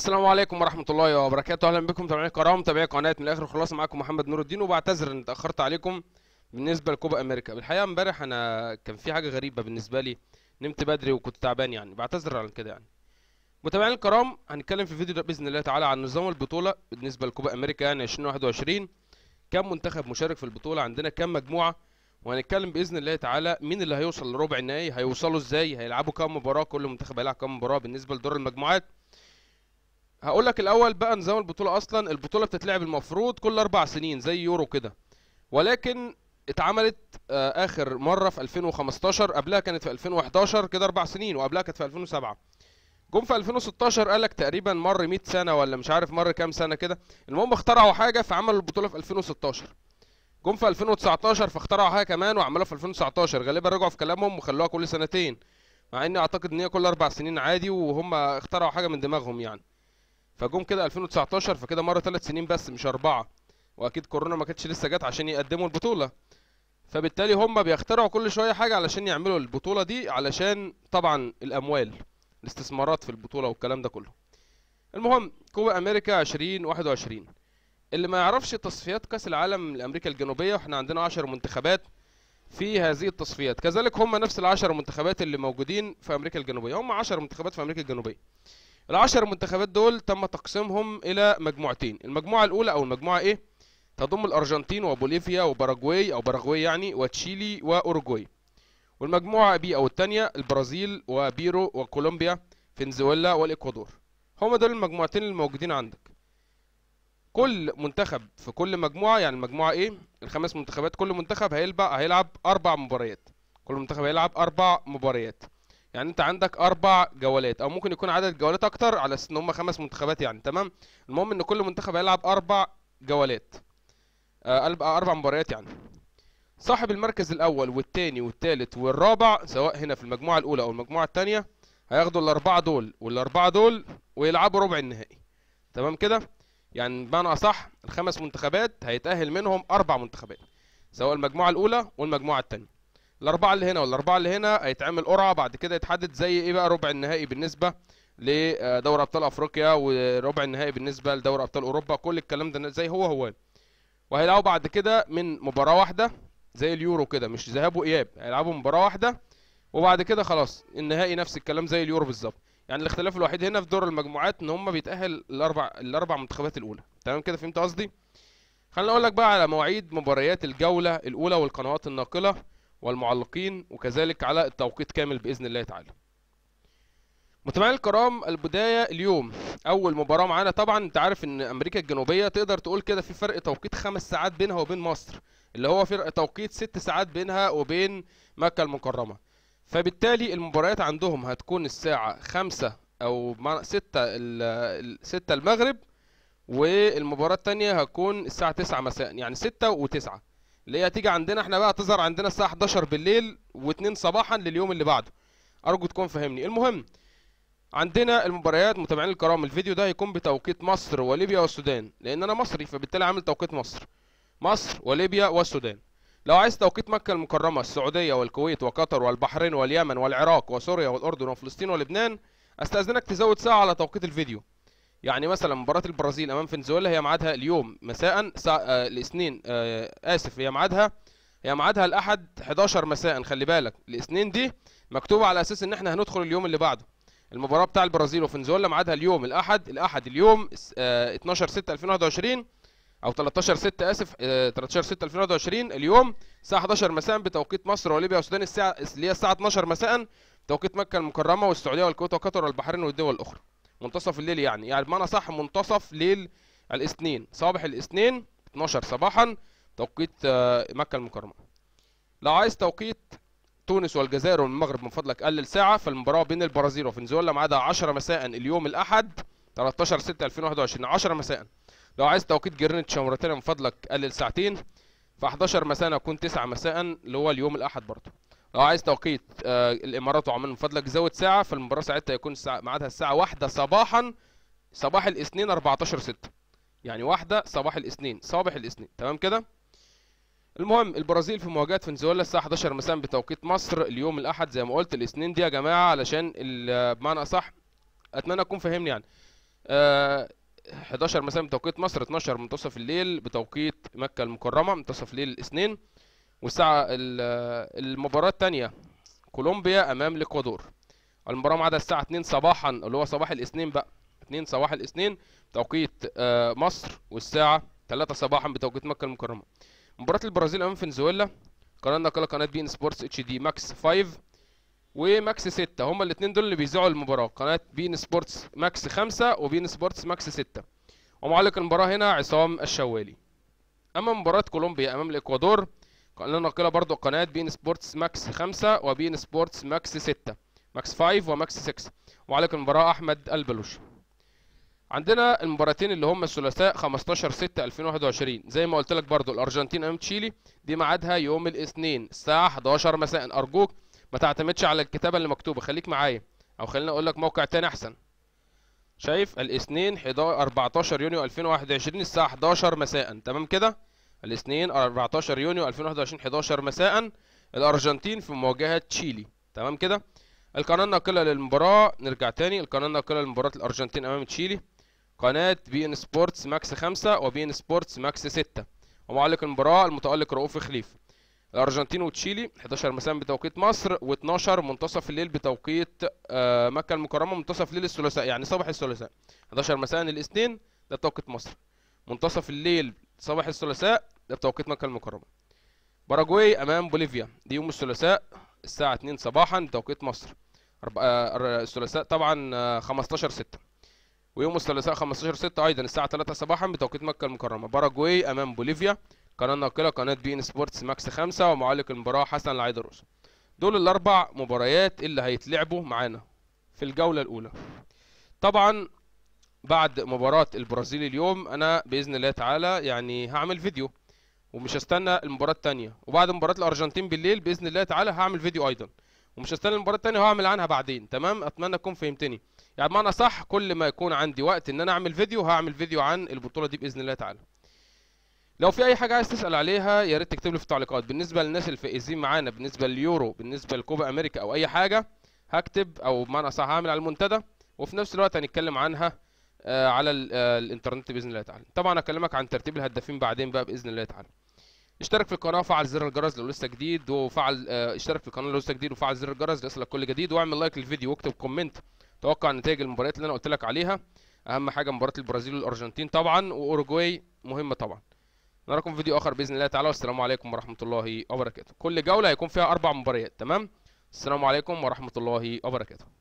السلام عليكم ورحمه الله وبركاته اهلا بكم متابعينا الكرام متابعي قناه من الاخر خلاص معاكم محمد نور الدين وبعتذر ان اتاخرت عليكم بالنسبه لكوبا امريكا بالحقيقه امبارح انا كان في حاجه غريبه بالنسبه لي نمت بدري وكنت تعبان يعني بعتذر عن كده يعني متابعينا الكرام هنتكلم في الفيديو ده باذن الله تعالى عن نظام البطوله بالنسبه لكوبا امريكا يعني 2021 كم منتخب مشارك في البطوله عندنا كم مجموعه وهنتكلم باذن الله تعالى مين اللي هيوصل لربع النهائي هيوصلوا ازاي هيلعبوا كم مباراه كل منتخب هيلعب كم مباراه بالنسبه لدور المجموعات هقول لك الاول بقى نظام البطوله اصلا البطوله بتتلعب المفروض كل اربع سنين زي يورو كده ولكن اتعملت آه، اخر مره في 2015 قبلها كانت في 2011 كده اربع سنين وقبلها كانت في 2007 جم في 2016 قال لك تقريبا مر 100 سنه ولا مش عارف مر كام سنه كده المهم اخترعوا حاجه فعملوا البطوله في 2016 جم في 2019 فاخترعوا حاجه كمان وعملوها في 2019 غالبا رجعوا في كلامهم وخلوها كل سنتين مع اني اعتقد ان هي كل اربع سنين عادي وهم اخترعوا حاجه من دماغهم يعني فجم كده 2019 فكده مره ثلاث سنين بس مش اربعه واكيد كورونا ما كانتش لسه جت عشان يقدموا البطوله فبالتالي هم بيخترعوا كل شويه حاجه علشان يعملوا البطوله دي علشان طبعا الاموال الاستثمارات في البطوله والكلام ده كله المهم كوبا امريكا 2021 اللي ما يعرفش تصفيات كاس العالم لامريكا الجنوبيه واحنا عندنا 10 منتخبات في هذه التصفيات كذلك هم نفس ال10 منتخبات اللي موجودين في امريكا الجنوبيه هم 10 منتخبات في امريكا الجنوبيه العشر منتخبات دول تم تقسيمهم الى مجموعتين المجموعه الاولى او المجموعه ايه تضم الارجنتين وبوليفيا وباراجواي او باراجواي يعني وتشيلي واوروغواي والمجموعه بي او الثانيه البرازيل وبيرو وكولومبيا فنزويلا والاكوادور هما دول المجموعتين الموجودين عندك كل منتخب في كل مجموعه يعني المجموعه ايه الخمس منتخبات كل منتخب هيلعب هيلعب اربع مباريات كل منتخب هيلعب اربع مباريات يعني انت عندك اربع جولات او ممكن يكون عدد جولات اكتر على اساس ان هم خمس منتخبات يعني تمام المهم ان كل منتخب هيلعب اربع جولات آه، آه، اربع مباريات يعني صاحب المركز الاول والثاني والثالث والرابع سواء هنا في المجموعه الاولى او المجموعه الثانيه هياخدوا الاربعه دول والاربعه دول ويلعبوا ربع النهائي تمام كده يعني بمعنى اصح الخمس منتخبات هيتاهل منهم اربع منتخبات سواء المجموعه الاولى والمجموعه الثانيه الاربعه اللي هنا والاربعه اللي هنا هيتعمل قرعه بعد كده يتحدد زي ايه بقى ربع النهائي بالنسبه لدوري ابطال افريقيا وربع النهائي بالنسبه لدوري ابطال اوروبا كل الكلام ده زي هو هو وهيلعبوا بعد كده من مباراه واحده زي اليورو كده مش ذهاب واياب هيلعبوا مباراه واحده وبعد كده خلاص النهائي نفس الكلام زي اليورو بالظبط يعني الاختلاف الوحيد هنا في دور المجموعات ان هم بيتاهل الاربع الاربع منتخبات الاولى تمام كده فهمت قصدي خليني اقول لك بقى على مواعيد مباريات الجوله الاولى والقنوات الناقله والمعلقين وكذلك على التوقيت كامل باذن الله تعالى متابعينا الكرام البدايه اليوم اول مباراه معانا طبعا انت عارف ان امريكا الجنوبيه تقدر تقول كده في فرق توقيت خمس ساعات بينها وبين مصر اللي هو فرق توقيت ست ساعات بينها وبين مكه المكرمه فبالتالي المباريات عندهم هتكون الساعه خمسة او ستة ستة المغرب والمباراة التانية هتكون الساعة تسعة مساء يعني ستة وتسعة اللي هي تيجي عندنا احنا بقى تظهر عندنا الساعه 11 بالليل و2 صباحا لليوم اللي بعده ارجو تكون فاهمني المهم عندنا المباريات متابعين الكرام الفيديو ده هيكون بتوقيت مصر وليبيا والسودان لان انا مصري فبالتالي عامل توقيت مصر مصر وليبيا والسودان لو عايز توقيت مكة المكرمة السعودية والكويت وقطر والبحرين واليمن والعراق وسوريا والأردن وفلسطين ولبنان استأذنك تزود ساعة على توقيت الفيديو يعني مثلا مباراه البرازيل امام فنزويلا هي ميعادها اليوم مساء سا... آه الاثنين آه اسف هي ميعادها هي ميعادها الاحد 11 مساء خلي بالك الاثنين دي مكتوبه على اساس ان احنا هندخل اليوم اللي بعده المباراه بتاع البرازيل وفنزويلا ميعادها اليوم الاحد الاحد اليوم آه 12 6 2021 او 13 6 اسف 13 6 2021 اليوم الساعه 11 مساء بتوقيت مصر وليبيا والسودان الساعه اللي هي الساعه 12 مساء توقيت مكه المكرمه والسعوديه والكويت وقطر والبحرين والدول الاخرى منتصف الليل يعني يعني بمعنى صح منتصف ليل الاثنين صباح الاثنين 12 صباحا توقيت آه، مكة المكرمة لو عايز توقيت تونس والجزائر والمغرب من فضلك قلل ساعة فالمباراة بين البرازيل وفنزويلا ميعادها 10 مساء اليوم الأحد 13 6 2021 10 مساء لو عايز توقيت جرينتش وموريتانيا من فضلك قلل ساعتين ف 11 مساء أكون 9 مساء اللي هو اليوم الأحد برضه لو عايز توقيت آه الامارات وعمان من فضلك زود ساعه فالمباراه ساعتها يكون الساعة ميعادها الساعه واحدة صباحا صباح الاثنين 14 6 يعني واحدة صباح الاثنين صباح الاثنين تمام كده المهم البرازيل في مواجهه فنزويلا الساعه 11 مساء بتوقيت مصر اليوم الاحد زي ما قلت الاثنين دي يا جماعه علشان بمعنى اصح اتمنى اكون فاهمني يعني أه 11 مساء بتوقيت مصر 12 منتصف الليل بتوقيت مكه المكرمه منتصف الليل الاثنين والساعة المباراة الثانية كولومبيا أمام الإكوادور المباراة معادة الساعة 2 صباحا اللي هو صباح الاثنين بقى 2 صباح الاثنين توقيت آه، مصر والساعة 3 صباحا بتوقيت مكة المكرمة مباراة البرازيل أمام فنزويلا قناة كلها قناة بي ان سبورتس اتش دي ماكس 5 وماكس 6 هما الاثنين دول اللي بيذيعوا المباراة قناة بي ان سبورتس ماكس 5 وبي ان سبورتس ماكس 6 ومعلق المباراة هنا عصام الشوالي أما مباراة كولومبيا أمام الإكوادور قناه ناقله برضو قناة بي ان سبورتس ماكس 5 وبي ان سبورتس ماكس 6 ماكس 5 وماكس 6 وعليكم المباراة أحمد البلوش عندنا المباراتين اللي هم الثلاثاء 15 6 2021 زي ما قلت لك برضو الارجنتين امام تشيلي دي ميعادها يوم الاثنين الساعه 11 مساء ارجوك ما تعتمدش على الكتابه اللي مكتوبه خليك معايا او خليني اقول لك موقع تاني احسن شايف الاثنين 14 يونيو 2021 الساعه 11 مساء تمام كده الاثنين 14 يونيو 2021 11 مساء الارجنتين في مواجهه تشيلي تمام كده القناه الناقله للمباراه نرجع تاني القناه الناقله لمباراه الارجنتين امام تشيلي قناه بي ان سبورتس ماكس 5 وبي ان سبورتس ماكس 6 ومعلق المباراه المتالق رؤوف خليفه الارجنتين وتشيلي 11 مساء بتوقيت مصر و12 منتصف الليل بتوقيت آه، مكه المكرمه منتصف ليل الثلاثاء يعني صباح الثلاثاء 11 مساء الاثنين ده توقيت مصر منتصف الليل صباح الثلاثاء ده بتوقيت مكة المكرمة باراجواي أمام بوليفيا دي يوم الثلاثاء الساعة 2 صباحا بتوقيت مصر آه، الثلاثاء طبعا 15 آه، 6 ويوم الثلاثاء 15 6 أيضا الساعة 3 صباحا بتوقيت مكة المكرمة باراجواي أمام بوليفيا قناة ناقلة قناة بي إن سبورتس ماكس 5 ومعلق المباراة حسن العيدروس دول الأربع مباريات اللي هيتلعبوا معانا في الجولة الأولى طبعا بعد مباراة البرازيل اليوم أنا بإذن الله تعالى يعني هعمل فيديو ومش هستنى المباراة التانية وبعد مباراة الأرجنتين بالليل بإذن الله تعالى هعمل فيديو أيضا ومش هستنى المباراة التانية هعمل عنها بعدين تمام أتمنى تكون فهمتني يعني بمعنى صح كل ما يكون عندي وقت إن أنا أعمل فيديو هعمل فيديو عن البطولة دي بإذن الله تعالى لو في اي حاجه عايز تسال عليها يا ريت تكتب لي في التعليقات بالنسبه للناس الفائزين معانا بالنسبه لليورو بالنسبه لكوبا امريكا او اي حاجه هكتب او بمعنى اصح هعمل على المنتدى وفي نفس الوقت هنتكلم عنها آه، على آه، الانترنت باذن الله تعالى طبعا اكلمك عن ترتيب الهدافين بعدين بقى باذن الله تعالى اشترك في القناه وفعل زر الجرس لو لسه جديد وفعل آه، اشترك في القناه لو لسه جديد وفعل زر الجرس ليصلك كل جديد واعمل لايك للفيديو واكتب كومنت توقع نتائج المباريات اللي انا قلت لك عليها اهم حاجه مباراه البرازيل والارجنتين طبعا واوروجواي مهمه طبعا نراكم في فيديو اخر باذن الله تعالى والسلام عليكم ورحمه الله وبركاته كل جوله هيكون فيها اربع مباريات تمام السلام عليكم ورحمه الله وبركاته